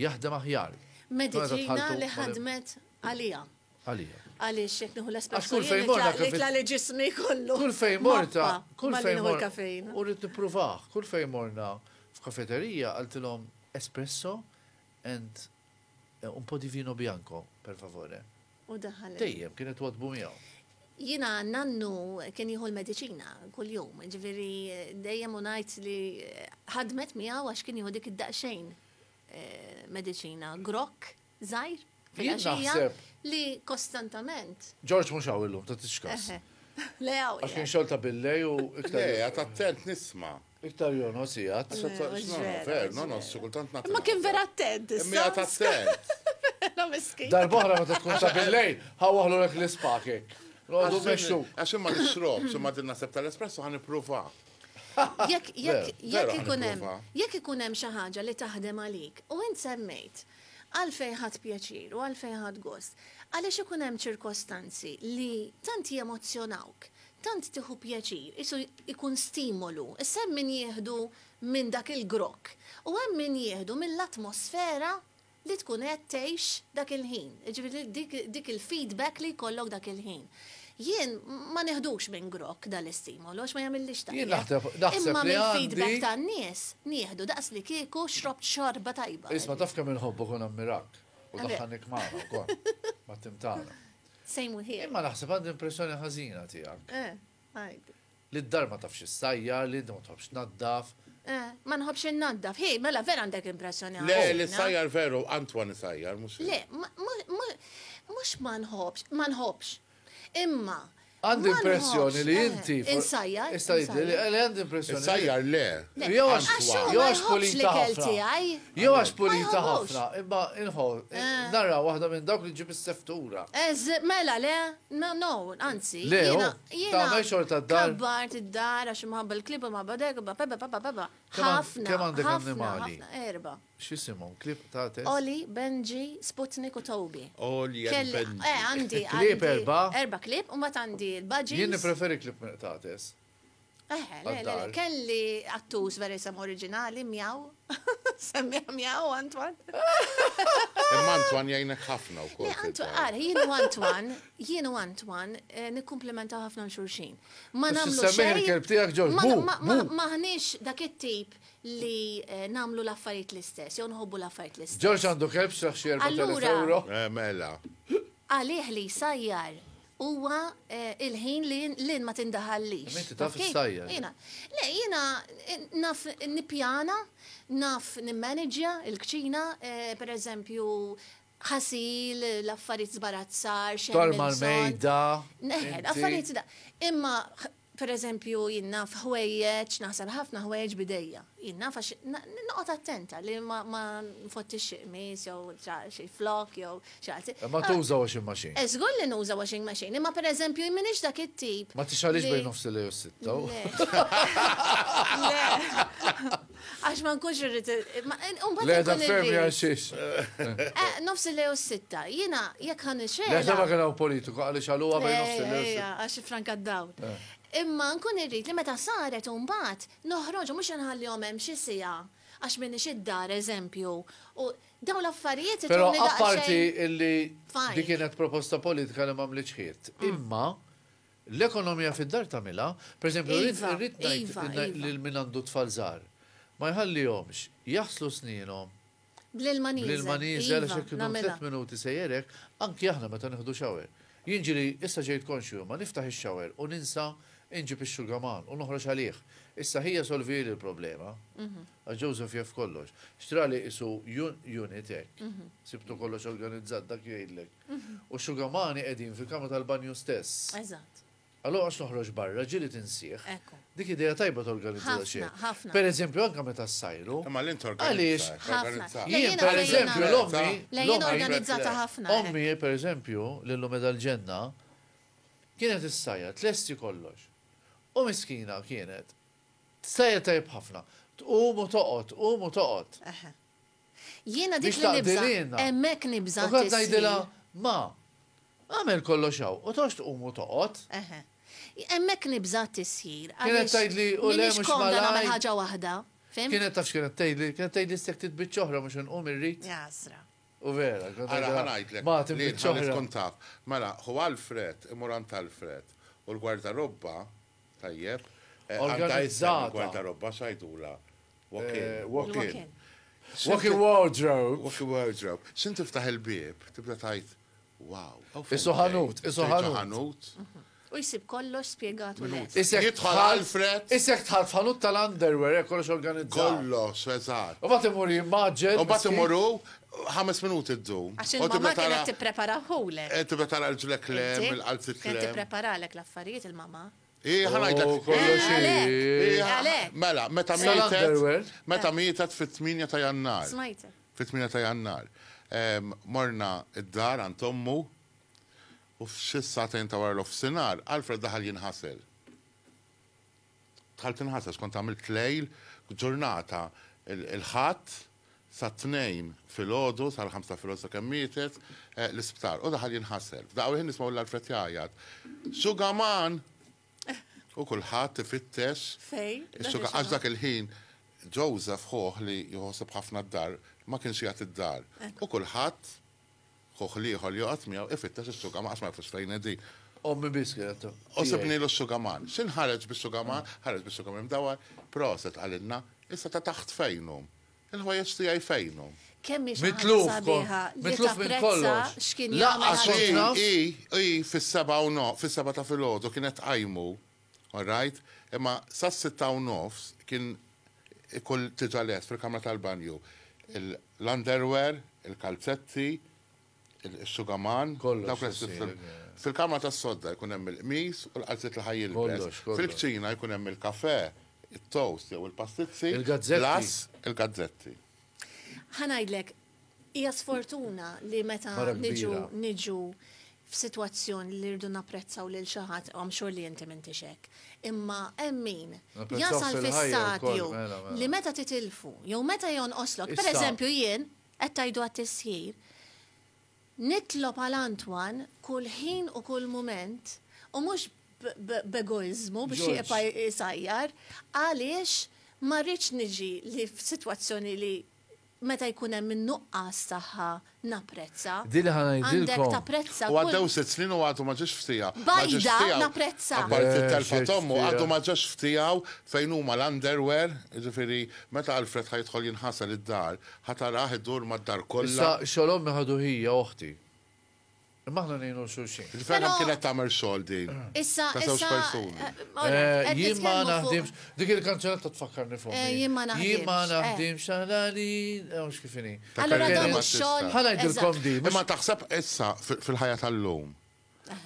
jaħdem aħjar. Medicina li ħadmet għalija. Għalija. Għalija, jek nħu l-espresso. Kull fejmorta. Likla li kollu. Kull għal Kull fejmorta. U rrit nipruvaħ. Kull fejmorna f'kafeterija għaltilom espresso and eh, un po' di vino bianco, per favore. U daħal. Dejjem, kienet wadbu miegħu. Jina nannu kien jieħu medicina kull-jum, ġveri eh, dejjem unajt li eh, ħadmet mi għaw għax kien jieħu dik id-daqxejn eh, medicina grok, zaħir, fil ħaxija li kostantament. George mux għaw għawillu, ta' t-iċkas. Le għaw. Għax kien xolta billej u iktar. Le, għata t-tent nisma. Iktar jon, osijat. Ver, no, no, s-sukultant nat. Ma kien vera t-tent. Mi għata t-tent. Darbohra ma t tkun ta' billej, għawahlu l-ek l-ispakek. Għaxem ma nixrob, ma dinna nasib tal-espresso għan iprofa. Jek ikunem xaħġa li taħdem għalik u għin semmejt għalfej ħat pjaċir u għalfej ħat gost, għalix ikunem ċirkostanzi li tanti emozjonawk, tant tiħu pjaċir, jisu ikun stimolu, jisem min jieħdu minn dak il-grok u għem min jieħdu mill-atmosfera li tkun qed tgħix dak il-ħin. Ġifieri dik il-feedback li jkollok dak il-ħin. Jien ma neħdux minn grok dal istimo, lox, ma jagħmilx ta' Jien imma minn feedback ta' nies nieħdu daqs li kieku xrob xorba tajba. Isma tafka minn inħobbu kun ammirak u daħħanik magħna wkoll ma timtana. Same with here. Imma naħseb għandi impressjoni ħażina tiegħek. Eh, li d-dar ma tafx s-sajja, li d-dar ma tafx naddaf. Eh, ma nħobx n-naddaf, hej, mela vera għandek impressjoni Le, li sajjar veru, Antwan sajjar, mux. Le, mux ma nħobx, ma nħobx. Imma, Eh, eh, għandi impressjoni li jinti. Insajjar. għandi impressjoni. Insajjar le. Jew għax ah, pulita ħafna. Jew għax pulita ħafna. Imma inħol, eh, narra wahda minn dawk li ġib s seftura Ez, mela le, no, anzi. Le, jena. Oh, ta' xorta d-dar. Kabbart id-dar għax mħabba l-kliba ma' badek, ba' beba, beba, beba. Ħafna. Kemm għandek animali? Erba. Xisimu, klip ta' test? Oli, Benji, Sputnik u Tobi. Oli, Benji. Eh, għandi. Klip erba? Erba klip, u mat għandi il budget Jien preferi klip tates. Eh, kelli attus veri sem oriġinali, mjaw. Semmiħ mjaw, Antwan. Imma Antwan jajna ħafna u kol. Antwan, għar, jienu Antwan, jienu Antwan, eh, nikkumplementaw ħafna xurxin. Ma namlu xej. kelb tijak Maħnix dak it-tip li eh, namlu l-istess, l-istess. Ġorġ għandu kelb xaxxie 4000 euro. Mela. Għalih li sajjar huwa eh, il-ħin li ma tindaħallix. Ehm, inti taf is eh. Le jina eh, naf nipjana, naf nimmanagġja il-kċina, per eżempju, ħasil, l affarit zbarazzar, xe. Torma l-mejda. Neħed, affarit da. Imma per eżempju, jinnna f'ħwejjeġ, naħseb ħafna ħwejjeġ bidejja. Jinnna fax, noqgħod attenta li ma nfotti xi jow xie flok jew xi Ma ah, tużaw washing machine. Eżgur eh, li nużaw għaxin maċin, imma per eżempju minix dak it-tip. Ma tixalix bejn nofsi li jew Għax ma nkunx irrid. Le da fermi għaxix. Eh, nofs li jew sitta, jiena ħan ixejn. Le ma kien politiku għaliex għaluha bejn nofs li jew Għax Franka d eh. Imma nkun irrid li meta saret u mbagħad noħroġu mhux nħalli hemm xi sija għax minni id-dar eżempju. U daw l-affarijiet Però apparti illi di kienet proposta politika li m'għamlitx ħiet. Mm. Imma l-ekonomija fid-dar tagħmilha, pereżempju iva, rrid ngħid iva, iva. lil min għandu tfal żgħar. Ma jħallihomx jaħslu sninhom Blil-manizel. Blil-manizel, xek kienu 3 minuti sejjerek, anki aħna meta nħdu xawer. Jinġiri, issa ġejt konxju, ma niftaħ ix-xawer u ninsa inġib ix xugaman u noħroġ għalih. Issa ħija solvili l-problema. Mhm. Għal Joseph jaff kollox. Xtrali isu Unitek, mhm. Sibtu kollox organizzat dak jgħidlek. Mhm. U xugamani qegħdin fil-kamra tal-banju stess. Eżatt. Allora għax noħroġ barra, ġili tinsieħ. Dik ideja tajba t-organizza xie. Per eżempju, għanka meta s-sajru. Ma l-int Għalix, jien per eżempju, l-ommi. Lejn organizzata ħafna. Ommi, per eżempju, l lumedal ġenna kienet s-sajja, t-lesti kollox. U miskina kienet. Sejja tajb ħafna. Tqumu toqgħod, tqumu toqgħod. Jiena dik li nibża. Hemmhekk nibza U kont ma għamel kollox xaw. u tox tqumu toqgħod. Hemmhekk nibża tisjir. Kienet tajdli u le mhux nagħmel ħaġa waħda. Kienet tafx kienet tgħidli, kienet tgħidli stek titbit mux mhux inqum irrid. Jasra. U vera, għara ħanajtlek. Ma t ċoħra. Mela, hu Alfred, imurant Alfred, u l gwarda robba. Tajjeb. Eh, Organizzata. Gwardaroba sajdula. Walk-in. Eh, Walking wardrobe. Walking wardrobe. Sin tiftaħ il-bib, tibda tajt, wow. Isu ħanut, isu ħanut. Mhm. U jisib kollox spiegat Isek lek. Isek tħal tal-underwear, kollox organizzat. Kollox, eżat. U bat imur U bat imuru, ħames minuti d-dum. Għaxin mamma kienet t-prepara hule. Eh, t-prepara l-ġlek lem, l-qalzit lem. Kienet t-prepara l-affarijiet il-mamma. Oh, mela, meta mietet, meta ah. mietet fit-8 ta' jannar. Fit-8 ta' jannar. Morna id-dar għantommu u f'xissatajn ta' warlof sinar, Alfred daħal jinħasel. Tħalt inħasel, skont għamilt lejl, ġurnata, il-ħat, sa' tnejn fil-ħodu, sa' l-ħamsa fil-ħodu sa' kemmietet, eh, l-isptar, u daħal jinħasel. Daħu jħin nismaw l-Alfred jgħajat. Xugaman, u kullħat fit-tess. Fej. Is-suka għax il-ħin Joseph Hoħ li jħossib ħafna d-dar ma kienx jgħat id-dar. U kullħat Hoħ li jħol jgħat miegħu ifittess il-suga ma għasma' jfux fejn di. U mi Ommi U Osibni l-sugaman. suga Xin ħareġ bis-sugaman? suga ħareġ bis-sugaman suga mdawa, Proset għalinna. Issa ta' taħt fejnum. Il-ħwajġ ħu tijaj fejnum. Mitluf, mitluf minn kollox. Laqqa xi, i, i, fis-seba u no, fis-seba ta' fil-ħodu, kienet qajmu right, Imma sas sitta nofs kien kull tiġales fil-kamra tal-banju. L-underwear, il-kalzetti, il-sugaman, eh. fil-kamra tas-sodda jkun hemm il-qmis u l-qalzet l-ħajjil. Fil-kċina jkun hemm il-kafe, il-toast jew il-pastizzi, il-gazzetti. il-gazzetti. Ħanajdlek, hija sfortuna li meta niġu niġu f'sitwazzjoni li rridu napprezzaw lil xi ħadd għam oh, xor li jinti minti xek. Imma hemm min jasal fis-stadju mela, mela, mela. li meta titilfu jew meta jonqoslok, pereżempju jien qed tajdu għat-tisħir, nitlob għal Antwan kull ħin u kull moment u mhux begoizmu biex jibqa' jisajjar, għaliex ma rridx niġi li f'sitwazzjoni li meta jkun hemm in-nuqqas saħħa napprezza. Dil ħana jgħidilkom. tapprezza. U għaddew sitt snin u għadu ma ġiex ftija. Bajda napprezza. Parti eh, telfa tommu għadu ma ġiex ftijaw fejn huma l-underwear, ġifieri meta Alfred ħajtħol jinħasel id-dar, ħataraħ id-dur mad-dar kollha. Issa xolom ħadu hija oħti. Maħna nejnu xuxin. Il-ferra kienet tamer xol Issa, issa. Jimma eh, eh, naħdimx, dik il-kanċelata tfakkarni fuq. Eh, Jimma naħdimx. Jimma naħdimx, għala li, għux kifini. Allora dan xol. Għala di. Ma taħseb issa fil-ħajja tal-lum.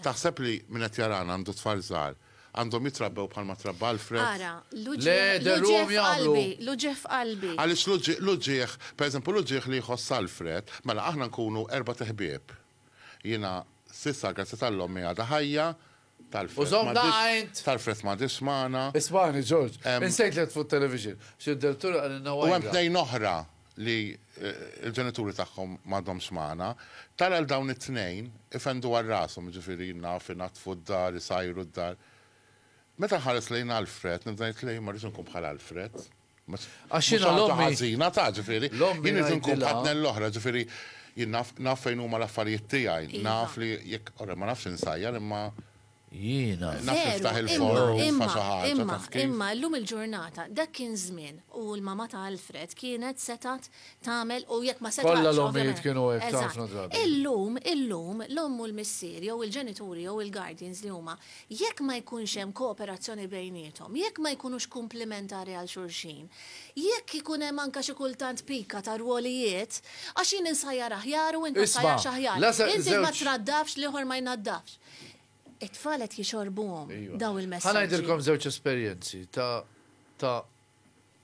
Taħseb li minnet jarana għandu tfal zaħar għandhom jitrabbew bħalma trabba Alfred. Ara, l-ġieħ qalbi, l-ġieħ qalbi. Għalix l l li jħoss Alfred, mela aħna nkunu erba teħbieb jina sissa għazza tal lom mija daħajja, tal-fres ma dismana. Ismani, George, insejt li fuq television, xie d-deltur għanna U għem tnejn oħra li eh, il-ġenituri tagħhom madhom smana, tal-għal dawn it-tnejn, ifendu għal-rasom, ġifiri naf, natfu d-dar, sajru d-dar. Meta ħares lejn Alfred, nibdajt lej ma rridx nkun bħal Alfred. Għaxina l-ommi. Għazina ta' ġifiri. Jini nkun bħadna l-oħra ġifiri jinnaf naf fejn huma l-affarijiet tiegħi, iva. naf li jekk ma nafx insajjar imma Jina, naftiftaħ il-forum Imma, imma, l-lum il-ġurnata, dak kien żmien u l-mama ta' Alfred kienet setat tagħmel u jekk ma setat. Kolla l-omijiet kienu hekk ħafna drabi. Illum, illum, l lum u l missiri jew il-ġenituri jew il-guardians li huma, jekk ma jkunx hemm kooperazzjoni bejnietom, jekk ma jkunux komplementari għal xulxin, jekk ikun hemm anke xi kultant pika ta' rwolijiet, għax jien insajjar aħjar u insajjar xaħjar. Inti ma traddafx liħor ma jnaddafx it-tfalet għom iva. daw il-messaġġi. Ħana jidilkom żewġ esperjenzi ta' ta'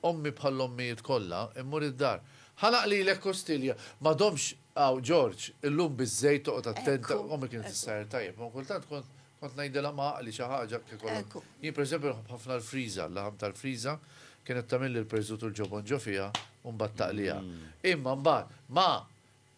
ommi bħall-ommijiet kollha immur id-dar. Għana li l kostilja, ma domx għaw George, illum bizzejt toqgħod attenta, ommi t-sajr tajjeb, ma kultant kont kont ma li xi ħaġa kif kollha. Jien pereżempju ħafna l-friża, l-ħam tal friza kienet tagħmel li l-preżut u ġobon ġofija u mbagħad mm. Imma mbagħad ma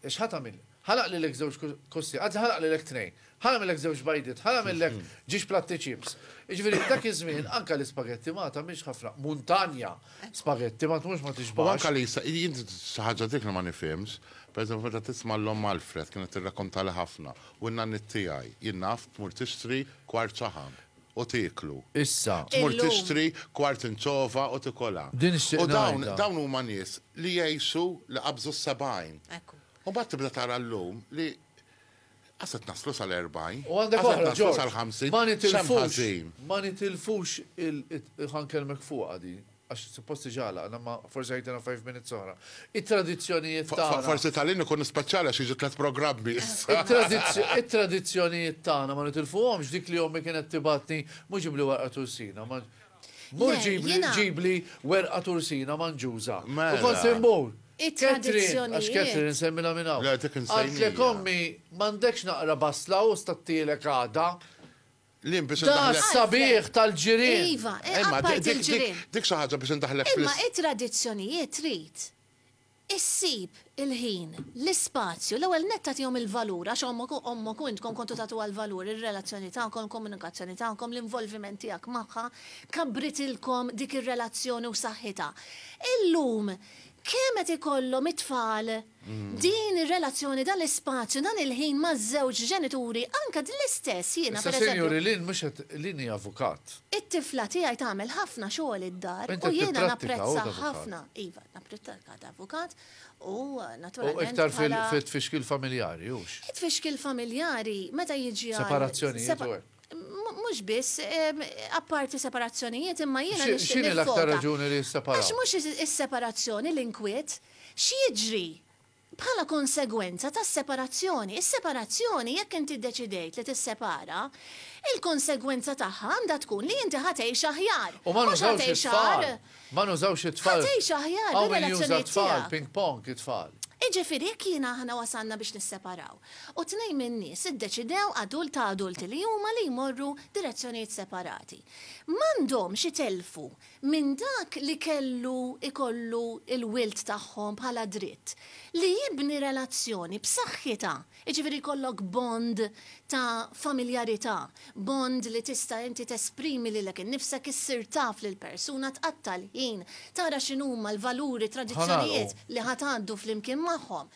x'ħatamil? ħalaq li l-ek żewġ kosti, għadħalaq li l-ek t-nejn ħanamillek zewġ bajdit, ħanamillek mm-hmm. ġiġ platti ċips. Iġveri, dak iżmin, anka li spaghetti ma ta' miex ħafna, montanja spaghetti ma t-mux ma t-iġbaħ. Anka li jint xaħġa dik li ma nifhimx, per eżempju meta t-isma l-om Alfred kienet t-rakonta li ħafna u n-nan it-tiegħi, t naf tmur tixtri kwart ċaħam u tiklu. Issa. t tixtri kwart inċova u t-kola. tikola. U dawn, u huma nies li jgħixu li qabżu s-sebgħin. U mbagħad tibda tara l-lum li Għasat naslu sal-40. U għandek għahra, sal-50. Ma nitilfux. Ma nitilfux il-ħankelmek fuq għadi. Għax supposti ġala, għanna forse għajtena 5 minutes oħra. Il-tradizjonijiet tagħna. Forse tal-inni kun nispaċċala xi tlet programmi. Il-tradizjonijiet tagħna ma nitilfuhomx dik li ommi kienet tibatni mhux ġibli warqa tursina. Mur ġibli werqa tursina manġuża. Mela. U kont It-tradizjoni. Għax Catherine semmina minna. Għatle kommi, mandekx naqra basla u stattilek għada. L-imbis Da sabiħ tal-ġirin. Iva, imma eh, dik dik xaħġa biex ndaħlek fil. Imma it-tradizzjonijiet trid. Issib il-ħin, l-ispazju, l-ewwel netta tihom il-valur għax ommok intkom kontu tagħtu għal-valur, ir-relazzjoni tagħkom, komunikazzjoni tagħkom, l-involviment tiegħek magħha, kabritilkom dik ir-relazzjoni u saħħitha. Illum kemm qed ikollhom mm. din ir-relazzjoni dan l-ispazju dan il-ħin maż-żewġ ġenituri anke l-istess jiena pereżempju. Sinjuri lin mhux qed lin avukat. It-tifla tiegħi tagħmel ħafna xogħol id-dar u jiena iva, napprezza ħafna. Iva, napprezzaka avukat u naturalment. U iktar fit-tfixkil familjari hux. It-tfixkil familjari meta jiġi. Separazzjoni. Mux biss, apparti separazzjonijiet, imma jiena. Xini l-aktar raġuni li separazzjoni? Għax mux is-separazzjoni l-inkwiet, xieġri bħala konsegwenza ta' separazzjoni. Is-separazzjoni jekk inti deċidejt li tissepara, il-konsegwenza tagħha għandha tkun li inti ħatej xaħjar. U ma nużawx it-tfal. Ma nużawx it-tfal. Ħatejx aħjar. Għaw tfal, ping pong it-tfal. Iġifiri, jek jina ħana wasanna biex nisseparaw. U t-nej minni, s deċidew adult ta' adulti li huma li jmorru direzzjoniet separati. Mandom xie telfu minn dak li kellu ikollu il-wilt tagħhom bħala dritt li jibni relazzjoni b'saħħitha, iġifiri kollok bond ta' familjarità, bond li tista' inti tesprimi lilek innifsek issir taf l persuna tqattal ħin, tara x'inhuma l-valuri, tradizzjonijiet oh. li ħatgħaddu fl-imkien magħhom.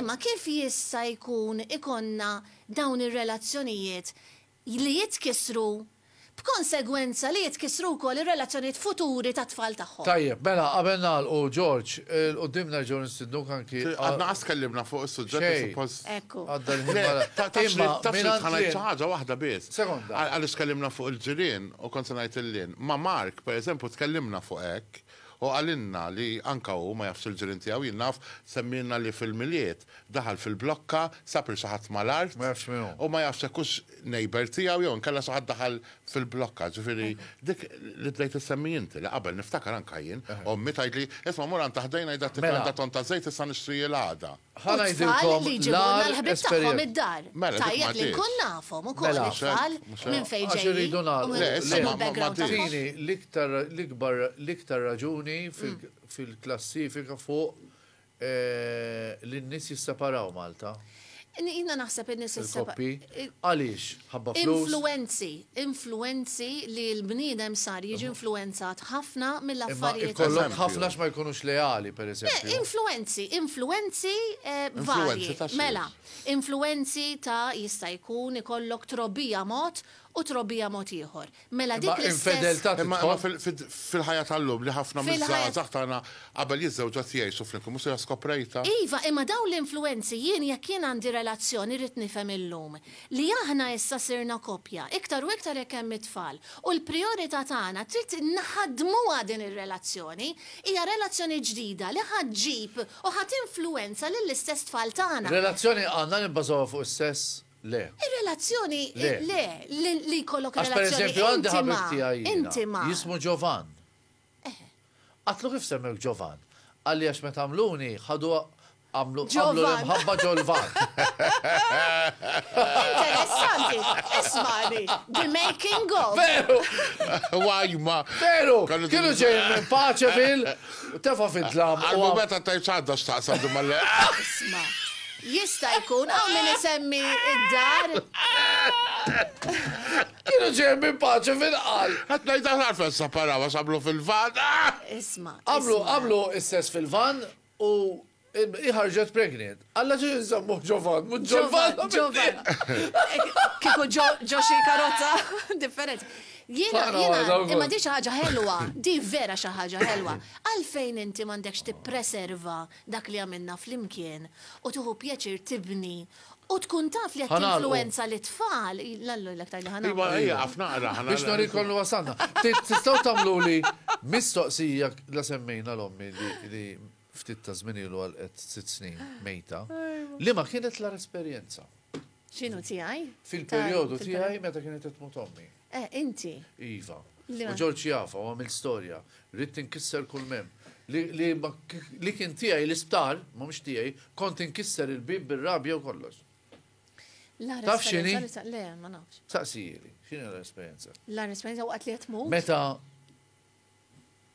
Imma kif jista' jkun ikonna dawn ir-relazzjonijiet li jitkisru b'konsegwenza li jitkisru kol il relazzjonijiet futuri ta' tfal tagħhom. Tajjeb, mela qabel nagħlqu George, l-qudiemna George Sidduk anki. Għadna għas fuq is-suġġett suppost. Ekku. Għadda l-ħin mela. ħaġa waħda biss. Sekonda. Għaliex kellimna fuq il-ġirien u kont ngħid il-lin. Ma' Mark, pereżempju, tkellimna fuq hekk U għalinna li anka u ma jafx il-ġirin tijaw jinnaf semmina li fil-miliet daħal fil-blokka, sapir xaħat mal-art. U ma jafx kux nejber tijaw jow, nkella xaħat daħal fil-blokka, ġifiri, dik li bdejt s semmi jinti, li qabel niftakar anka jien, u mitajt li, isma mur għan id t-tkanda ton ta' zejt issa nixtri jil-għada. Ħana jidilkom l-ħabib taħħom id-dar. Tajjeb li nkun nafom, u kol nifal, minn fejġej. L-iktar raġuni fil-klassifika fuq Eh, li n-nis jissaparaw Malta? Jina naħseb n-nis jisseparaw. Għalix, ħabba Influenzi, influenzi li l-bnidem sar jiġi influenzat ħafna mill-affarijiet. Kollok ħafna x ma jkunux leali, per eżempju. Eh, influenzi, influenzi eh, varji, mela. Influenzi ta' jista' jkun ikollok trobija mod u trobija mod ieħor. Mela dik l-infedeltà. Ma fil-ħajja tal-lum li ħafna miż-żgħażagħ tagħna qabel jiżżewġa tiegħi suflinkom mhux skoprejta. Iva, imma dawn l-influenzi jien jekk jien għandi relazzjoni rrid nifhem illum li aħna issa sirna kopja iktar u iktar jekk hemm it-tfal u l-priorità tagħna trid naħadmuha din ir-relazzjoni hija relazzjoni ġdida li ħadġib u ħat influenza lill-istess tfal tagħna. Relazzjoni għandna nibbażawha fuq is-sess. Le. Il-relazzjoni, le, li kollok relazzjoni. Għax intima. Jismu Giovan. Eh. Għatlu kif semmek Giovan. Għalli għax metamluni, ħadu għamlu l mħabba ġolvan. Interessanti, ismani, the making of. Veru, ma. Veru, kienu ġejn minn paċe fil, tefa fil-dlam. għal meta tajċadda xtaqsa d l-. Isma. Jista jkun, għaw minn isemmi id-dar. Kienu ġemmi paċi fil-qal. Għatnaj daħna għarfen saparaw, għax għamlu fil-van. Isma. Għamlu, għamlu sess fil-van u iħarġet pregnant. Alla ġi nżammu ġovan, mu ġovan. Ġovan. Kiku ġoxi karozza, differenti. Jena, jena, imma di xaħġa ħelwa, di vera xaħġa ħelwa. Għalfejn inti mandekx tippreserva dak li għamilna fl-imkien u tuħu pjaċir tibni U tkun taf li għat influenza li tfal, lallu l-aktar li ħana. Iba, ija, għafna għara. Biex nari kollu għasanna. Tistaw tamlu li mistoqsija la semmejna l-ommi li ftit ta' żmien ilu għal qed sitt snin ah. mejta. Li ma kienet l esperjenza. X'inhu tiegħi? Fil-perjodu tiegħi meta kienet qed mutommi. Eh, inti. Iva. U Ġorġ jafa u għamil storja. Rrid inkisser kull mem. Li kien tiegħi l-isptar, ma mhux tiegħi, kont inkisser il-bib bir-rabja u kollox. Taf xini? Le, ma nafx. jiri, xini l-esperienza? L-esperienza u għatliet mu? Meta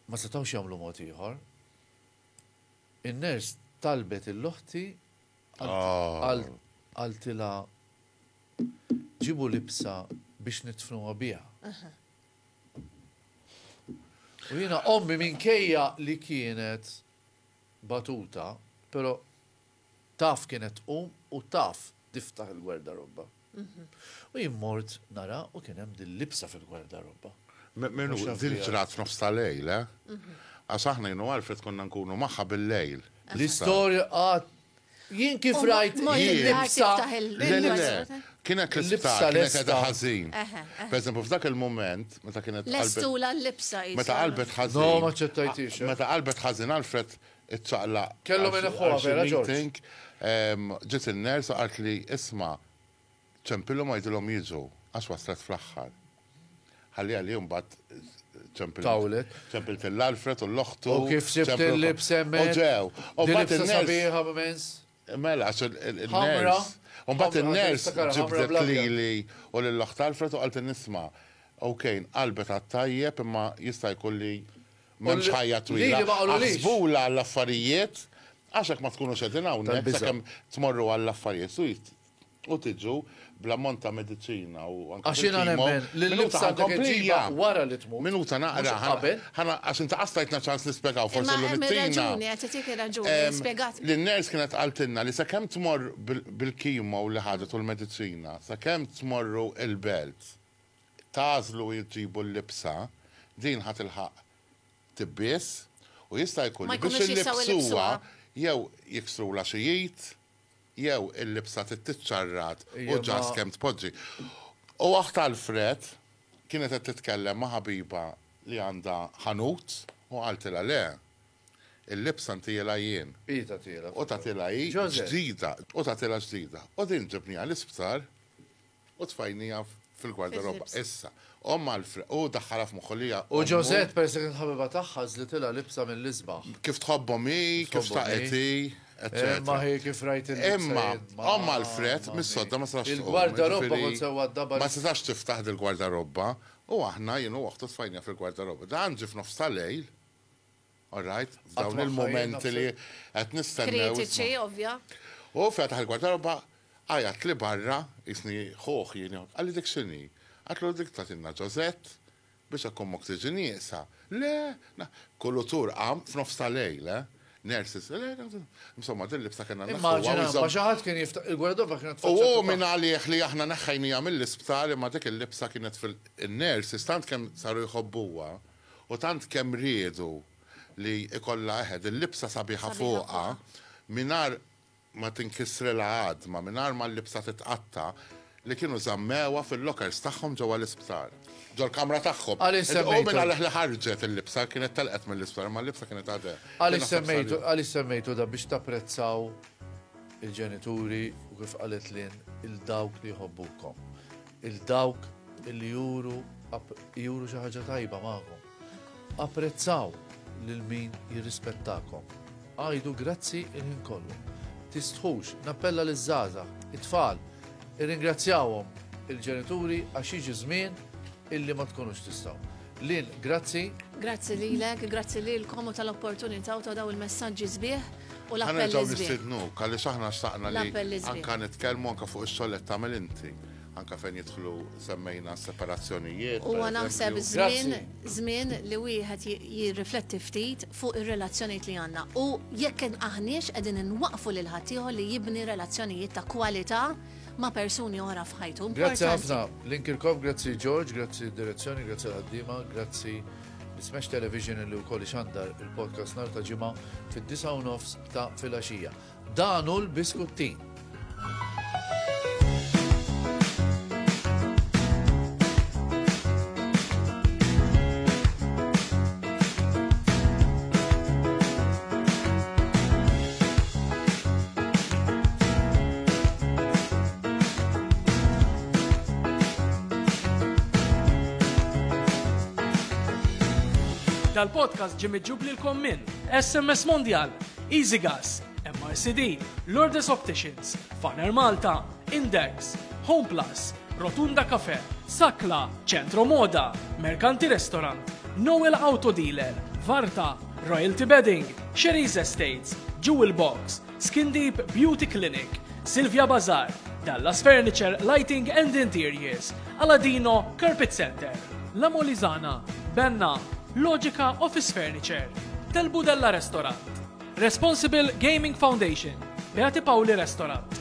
ma setawx jamlu mod ieħor, in-ners talbet il-loħti ah. għaltila ġibu libsa biex nitfnuha biha. U jina ommi minkejja li kienet batuta, pero taf kienet um u taf diftaħ il gwerda robba. Mhm. U jimmort nara u kienem dil-libsa fil robba. Menu, dil-ġrat nofsta lejla. Eh? Mhm. Għasaħna jenu għalfet konna nkunu maħħa bil-lejl. L-istoria għat ah, Jien kif oh, rajt Kiena klipsa, Kienet l-libsa, ħazin. Per eżempju, f'dak il-moment, meta kienet. L-estula l-libsa. Meta għalbet ħazin. No, ma ċettajtix. Meta għalbet ħazin, għalfred it tsaqla Kellu minn ħuħa, vera ġorġ. Ġiet il-ners għart li isma ċempillu ma jidilom għaswa s waslet fl-axħar. Għalli għalli jumbat ċempilt l alfred u l-Loħtu. U kif ġibt il-lib semmet. U ġew. U bat il-sabiħa mens. Mela, il-ners. U bat il-ners ġibdet il li u l-Loħtu Alfred u għalt nisma. Okej, qalbet għattajjeb imma jista' jkun li memx ħajja twila. Għazbula l-affarijiet, għaxek ma tkunux edin għawnek, sakem tmorru għall-affarijiet. U tiġu, bl-ammont ta' medicina u għaxina nemmen, l-lubsa komplija wara li tmu. Minuta naqra, ħana għax inta għastajtna ċans nispiegaw forse l-mittina. L-ners kienet għaltinna li sakemm tmor bil-kimo u li ħadet u l-medicina, sakemm tmorru il-belt, tażlu jġibu l-libsa, din ħat il-ħaq tibbis u jista' jkun biex il-libsuwa jew jiksru laxijiet, jew il-libsa t-tċarrat u ġas kem tpoġġi. U għaxta Alfred kienet qed titkellem ma' li għandha ħanut u għaltila le. Il-libsa n-tijela jien. Ita tijela. U tatila jien ġdida. U tatila ġdida. U din ġibni għal-isptar u tfajnija fil roba Issa, omma l-fri, u daħħala f-muħolija. U ġozet, per sekund ħabiba taħħa, zlitila libsa mill-lizbaħ. Kif tħobbom i, kif taqeti. Eh, ma hi kif rajt Imma, omma l-fret, mis-sodda ma s-sax. Il-gwardarobba kon sewa d-dabba. Ma s-sax tiftaħ il-gwardarobba. U għahna jenu għaxtu tfajna fil-gwardarobba. Da għanġi f-nofs tal-lejl. All right, dawn il-momenti li għet nistennew. Kritiċi, ovvja. U fetaħ il-gwardarobba, għajat li barra, jisni xoħ jeni, għalli dik xini. Għatlu dik tatinna ġozet, biex għakum moktiġi nisa. Le, kollu tur għam f-nofs tal-lejl, eh? nurses. Insomma, dil-libsa kena naħħu. Maġaħat kien jiftaħ, il-gwardoba kienet fuq. U minn għalih li aħna naħħajnija mill-isptar, ma dik il-libsa kienet fil-nurses, tant kem saru jħobbuwa u tant kem riedu li ikolla eħed il-libsa sabiħa fuqa minar ma tinkisri l-għadma, minar ma l-libsa titqatta li kienu zammewa fil-lockers tagħhom ġewwa l-isptar dwar kamra tagħhom. Għaliex semmejtu. Għaliex li ħarġet il-libsa kienet talqet mill-isptar, ma l-libsa kienet għadha. Għaliex semmejtu, għaliex semmejtu da biex tapprezzaw il-ġenituri u kif qalet lin il-dawk li jħobbukom. Il-dawk li juru juru xi ħaġa tajba magħkom. Apprezzaw lil min jirrispettakom. Għajdu grazzi il-ħin kollu. Tistħux, nappella l-żaza, it-tfal, irringrazzjawhom il-ġenituri għax jiġi żmien illi ma tkunux tistaw. Lil, grazzi. Grazzi lilek, grazzi lilkom u tal-opportunità u ta' daw il-messagġi zbieħ u l-appell li nistidnu, kalli saħna staqna li anka nitkellmu anka fuq is-solet tagħmel inti anka fejn jidħlu semmejna separazzjonijiet. U naħseb zmin, zmin li wieħed jirrifletti ftit fuq ir-relazzjonijiet li għandna. U jekk aħniex qegħdin waqfu lil ħaddieħor li jibni relazzjonijiet ta' kwalità ma' persuni oħra fħajtu. Grazzi ħafna, l-inkirkom, grazzi George, grazie direzzjoni, grazie għaddima, grazzi l-ismex Television li u koli xandar il-podcast nar ta' ġimma fid-9 ta' filaxija. Danu l-biskuttin. tal-podcast ġimmi ġubli l-kommin, SMS Mondial, Easy Gas, MRCD, Lourdes Opticians, Faner Malta, Index, Home Plus, Rotunda Cafe, Sakla, Centro Moda, Mercanti Restaurant, Noel Auto Dealer, Varta, Royalty Bedding, Sherry's Estates, Jewel Box, Skin Deep Beauty Clinic, Silvia Bazar, Dallas Furniture, Lighting and Interiors, Aladino Carpet Center, La Molizana, Benna, Logica Office Furniture, Telbudella Restaurant, Responsible Gaming Foundation, Beati Pauli Restaurant.